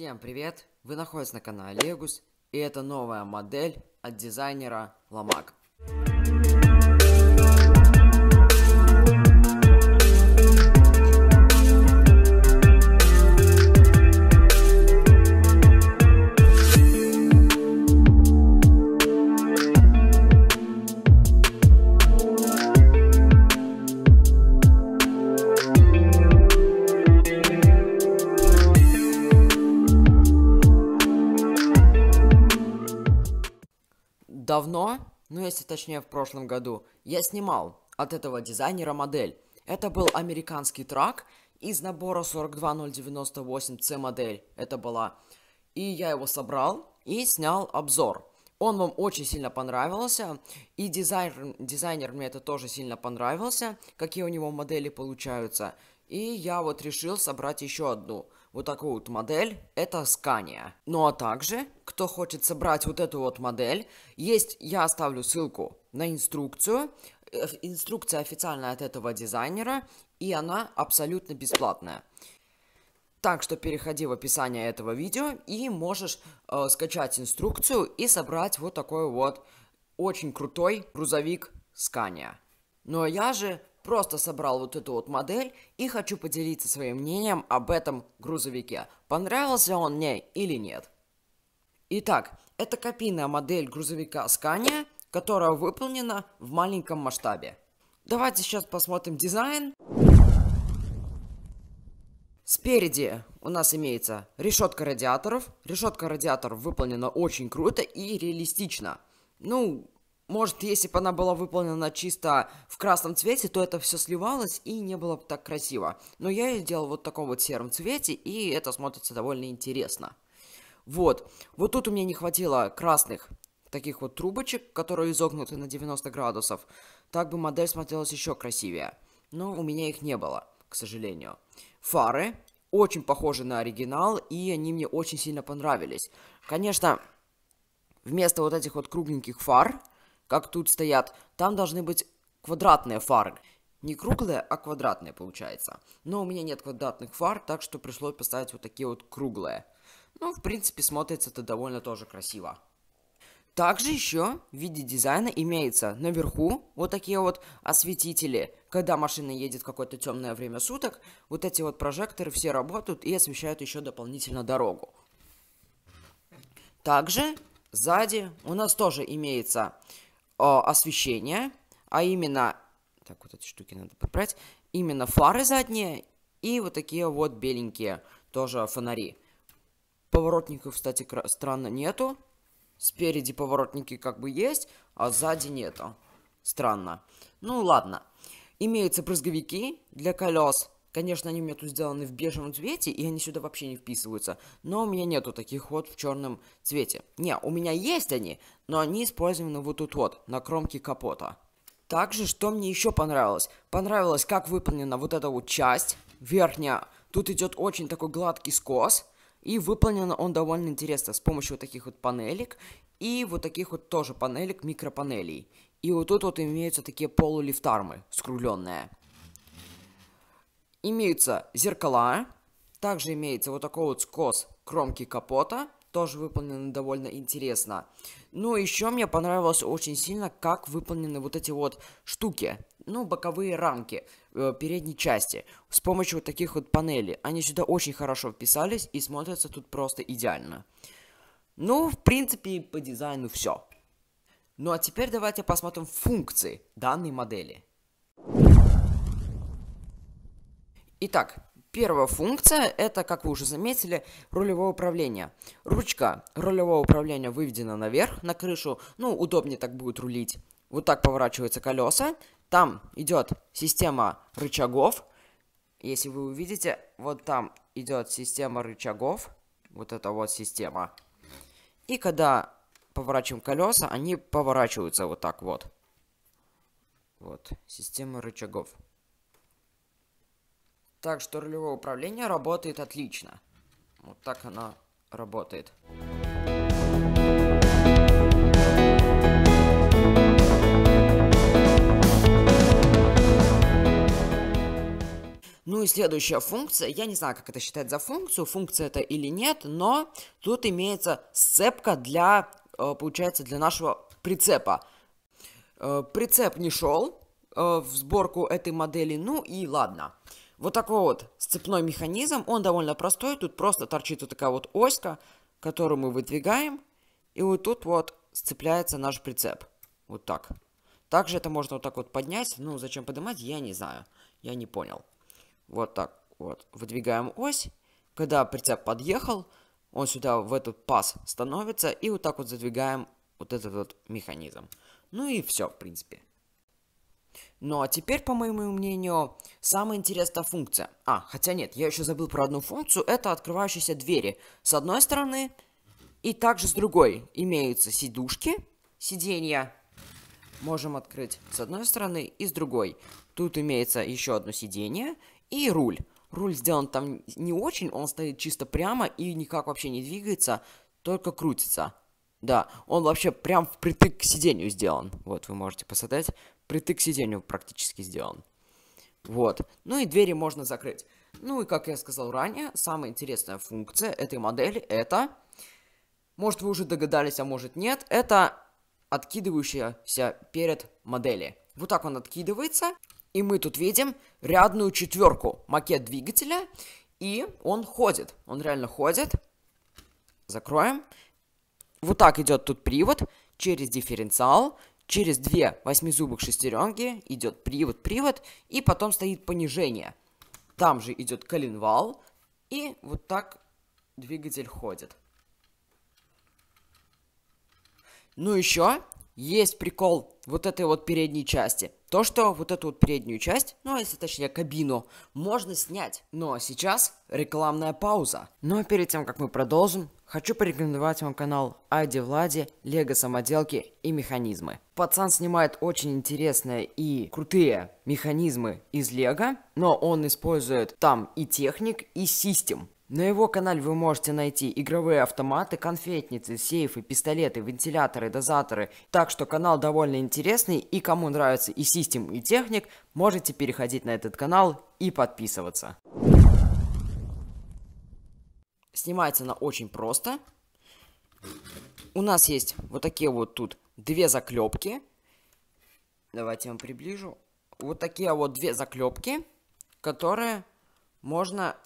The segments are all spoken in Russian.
Всем привет! Вы находитесь на канале Легус, и это новая модель от дизайнера Ламак. давно, ну если точнее в прошлом году, я снимал от этого дизайнера модель. Это был американский трак из набора 42098C модель. Это была. И я его собрал и снял обзор. Он вам очень сильно понравился, и дизайнер, дизайнер мне это тоже сильно понравился, какие у него модели получаются. И я вот решил собрать еще одну. Вот такую вот модель. Это Скания. Ну а также, кто хочет собрать вот эту вот модель, есть, я оставлю ссылку на инструкцию. Инструкция официальная от этого дизайнера. И она абсолютно бесплатная. Так что переходи в описание этого видео и можешь э, скачать инструкцию и собрать вот такой вот очень крутой грузовик Скания. Ну а я же Просто собрал вот эту вот модель и хочу поделиться своим мнением об этом грузовике. Понравился он мне или нет. Итак, это копийная модель грузовика Scania, которая выполнена в маленьком масштабе. Давайте сейчас посмотрим дизайн. Спереди у нас имеется решетка радиаторов. Решетка радиаторов выполнена очень круто и реалистично. Ну, может, если бы она была выполнена чисто в красном цвете, то это все сливалось и не было бы так красиво. Но я ее делал вот в таком вот сером цвете, и это смотрится довольно интересно. Вот. Вот тут у меня не хватило красных таких вот трубочек, которые изогнуты на 90 градусов. Так бы модель смотрелась еще красивее. Но у меня их не было, к сожалению. Фары очень похожи на оригинал, и они мне очень сильно понравились. Конечно, вместо вот этих вот кругленьких фар как тут стоят, там должны быть квадратные фары. Не круглые, а квадратные получается. Но у меня нет квадратных фар, так что пришлось поставить вот такие вот круглые. Ну, в принципе, смотрится это довольно тоже красиво. Также еще в виде дизайна имеется наверху вот такие вот осветители. Когда машина едет в какое-то темное время суток, вот эти вот прожекторы все работают и освещают еще дополнительно дорогу. Также сзади у нас тоже имеется а, освещение, а именно... Так, вот эти штуки надо поправить, Именно фары задние и вот такие вот беленькие тоже фонари. Поворотников, кстати, странно нету. Спереди поворотники как бы есть, а сзади нету. Странно. Ну ладно. Имеются брызговики для колес, Конечно, они у меня тут сделаны в бежевом цвете, и они сюда вообще не вписываются. Но у меня нету таких вот в черном цвете. Не, у меня есть они, но они использованы вот тут вот, на кромке капота. Также, что мне еще понравилось? Понравилось, как выполнена вот эта вот часть, верхняя. Тут идет очень такой гладкий скос. И выполнен он довольно интересно с помощью вот таких вот панелек и вот таких вот тоже панелек, микропанелей. И вот тут вот имеются такие полулифтармы скругленные. Имеются зеркала, также имеется вот такой вот скос кромки капота, тоже выполнено довольно интересно. Ну, еще мне понравилось очень сильно, как выполнены вот эти вот штуки, ну, боковые рамки э, передней части с помощью вот таких вот панелей. Они сюда очень хорошо вписались и смотрятся тут просто идеально. Ну, в принципе, по дизайну все. Ну, а теперь давайте посмотрим функции данной модели. Итак, первая функция – это, как вы уже заметили, рулевое управление. Ручка рулевого управления выведена наверх, на крышу. Ну, удобнее так будет рулить. Вот так поворачиваются колеса. Там идет система рычагов. Если вы увидите, вот там идет система рычагов. Вот эта вот система. И когда поворачиваем колеса, они поворачиваются вот так вот. Вот, система рычагов. Так что рулевое управление работает отлично. Вот так оно работает. Ну и следующая функция, я не знаю, как это считать за функцию, функция это или нет, но тут имеется сцепка для, э, получается, для нашего прицепа. Э, прицеп не шел э, в сборку этой модели, ну и ладно. Ладно. Вот такой вот сцепной механизм, он довольно простой, тут просто торчит вот такая вот оська, которую мы выдвигаем, и вот тут вот сцепляется наш прицеп. Вот так. Также это можно вот так вот поднять, ну зачем поднимать, я не знаю, я не понял. Вот так вот, выдвигаем ось, когда прицеп подъехал, он сюда в этот паз становится, и вот так вот задвигаем вот этот вот механизм. Ну и все, в принципе. Ну а теперь, по моему мнению, самая интересная функция. А, хотя нет, я еще забыл про одну функцию, это открывающиеся двери. С одной стороны и также с другой имеются сидушки, сиденья. Можем открыть с одной стороны и с другой. Тут имеется еще одно сиденье и руль. Руль сделан там не очень, он стоит чисто прямо и никак вообще не двигается, только крутится. Да, он вообще прям впритык к сиденью сделан. Вот, вы можете посмотреть, Притык к сиденью практически сделан. Вот. Ну и двери можно закрыть. Ну и, как я сказал ранее, самая интересная функция этой модели это... Может, вы уже догадались, а может нет. Это откидывающаяся перед модели. Вот так он откидывается. И мы тут видим рядную четверку макет двигателя. И он ходит. Он реально ходит. Закроем. Вот так идет тут привод через дифференциал. Через две восьмизубых шестеренки идет привод-привод, и потом стоит понижение. Там же идет коленвал, и вот так двигатель ходит. Ну еще есть прикол вот этой вот передней части. То, что вот эту вот переднюю часть, ну а если точнее кабину, можно снять. Но сейчас рекламная пауза. Но ну, а перед тем, как мы продолжим, Хочу порекомендовать вам канал Ади Влади, Лего Самоделки и Механизмы. Пацан снимает очень интересные и крутые механизмы из Лего, но он использует там и техник, и систем. На его канале вы можете найти игровые автоматы, конфетницы, сейфы, пистолеты, вентиляторы, дозаторы. Так что канал довольно интересный, и кому нравится и систем, и техник, можете переходить на этот канал и подписываться. Снимается она очень просто. У нас есть вот такие вот тут две заклепки. Давайте я вам приближу. Вот такие вот две заклепки, которые можно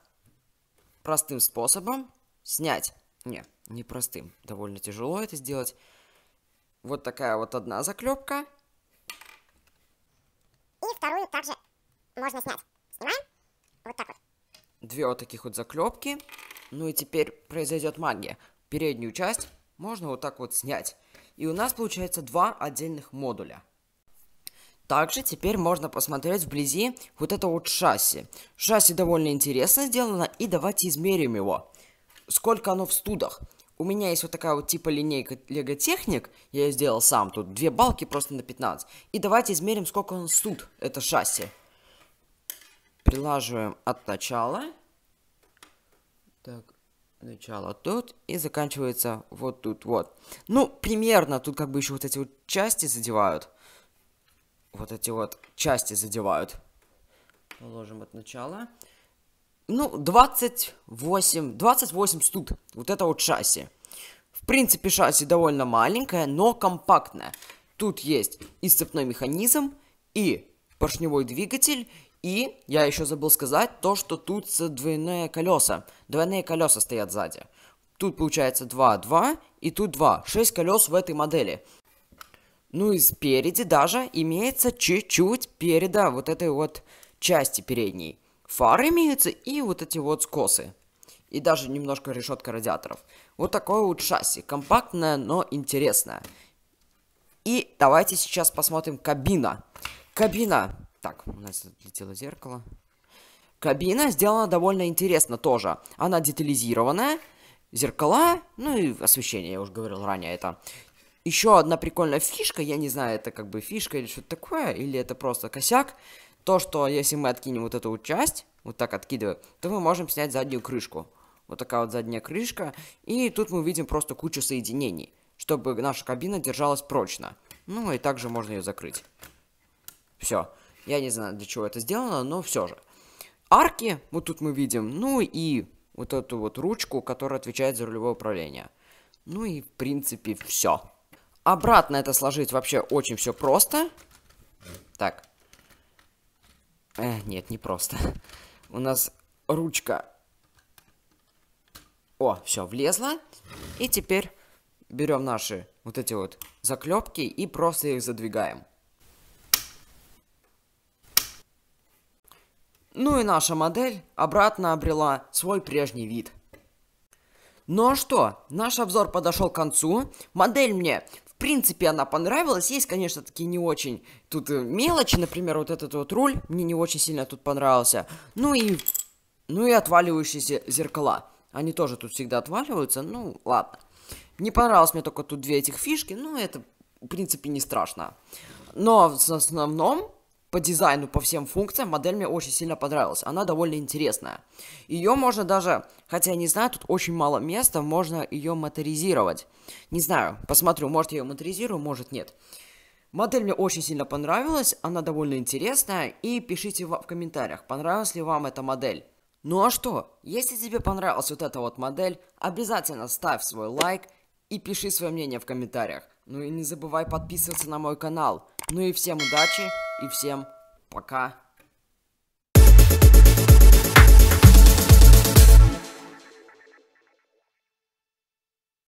простым способом снять. Не, не простым. Довольно тяжело это сделать. Вот такая вот одна заклепка. И вторую также можно снять. Снимаем. Вот так вот. Две вот таких вот заклепки. Ну и теперь произойдет магия. Переднюю часть можно вот так вот снять. И у нас получается два отдельных модуля. Также теперь можно посмотреть вблизи вот это вот шасси. Шасси довольно интересно сделано, и давайте измерим его. Сколько оно в студах? У меня есть вот такая вот типа линейка Лего-техник, я ее сделал сам, тут две балки просто на 15. И давайте измерим, сколько он студ, это шасси. Прилаживаем от начала. Так, начало тут и заканчивается вот тут вот. Ну, примерно, тут как бы еще вот эти вот части задевают. Вот эти вот части задевают. Положим от начала. Ну, 28, 28 студ, вот это вот шасси. В принципе, шасси довольно маленькое, но компактное. Тут есть и сцепной механизм, и поршневой двигатель, и я еще забыл сказать то, что тут двойные колеса. Двойные колеса стоят сзади. Тут получается 2, 2 и тут 2. 6 колес в этой модели. Ну и спереди даже имеется чуть-чуть переда вот этой вот части передней. Фары имеются и вот эти вот скосы. И даже немножко решетка радиаторов. Вот такое вот шасси. Компактное, но интересное. И давайте сейчас посмотрим кабина. Кабина так, у нас отлетело зеркало. Кабина сделана довольно интересно тоже. Она детализированная. Зеркала, ну и освещение, я уже говорил ранее это. Еще одна прикольная фишка, я не знаю, это как бы фишка или что-то такое, или это просто косяк. То, что если мы откинем вот эту часть, вот так откидываю, то мы можем снять заднюю крышку. Вот такая вот задняя крышка. И тут мы видим просто кучу соединений, чтобы наша кабина держалась прочно. Ну и также можно ее закрыть. Все. Я не знаю, для чего это сделано, но все же. Арки, вот тут мы видим, ну и вот эту вот ручку, которая отвечает за рулевое управление. Ну и, в принципе, все. Обратно это сложить вообще очень все просто. Так. Э, нет, не просто. У нас ручка. О, все, влезла. И теперь берем наши вот эти вот заклепки и просто их задвигаем. Ну и наша модель обратно обрела свой прежний вид. Ну а что, наш обзор подошел к концу. Модель мне, в принципе, она понравилась. Есть, конечно, такие не очень тут э, мелочи. Например, вот этот вот руль мне не очень сильно тут понравился. Ну и, ну и отваливающиеся зеркала. Они тоже тут всегда отваливаются. Ну, ладно. Не понравилось мне только тут две этих фишки. Ну, это, в принципе, не страшно. Но в основном по дизайну, по всем функциям модель мне очень сильно понравилась. Она довольно интересная. Ее можно даже, хотя я не знаю, тут очень мало места, можно ее моторизировать. Не знаю, посмотрю, может я ее моторизирую, может нет. Модель мне очень сильно понравилась, она довольно интересная, и пишите в комментариях, понравилась ли вам эта модель. Ну а что, если тебе понравилась вот эта вот модель, обязательно ставь свой лайк и пиши свое мнение в комментариях. Ну и не забывай подписываться на мой канал. Ну и всем удачи и всем пока.